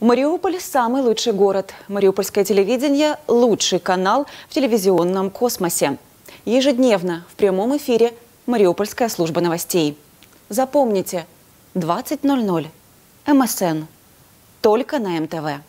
Мариуполь – самый лучший город. Мариупольское телевидение – лучший канал в телевизионном космосе. Ежедневно в прямом эфире Мариупольская служба новостей. Запомните, 20.00, МСН, только на МТВ.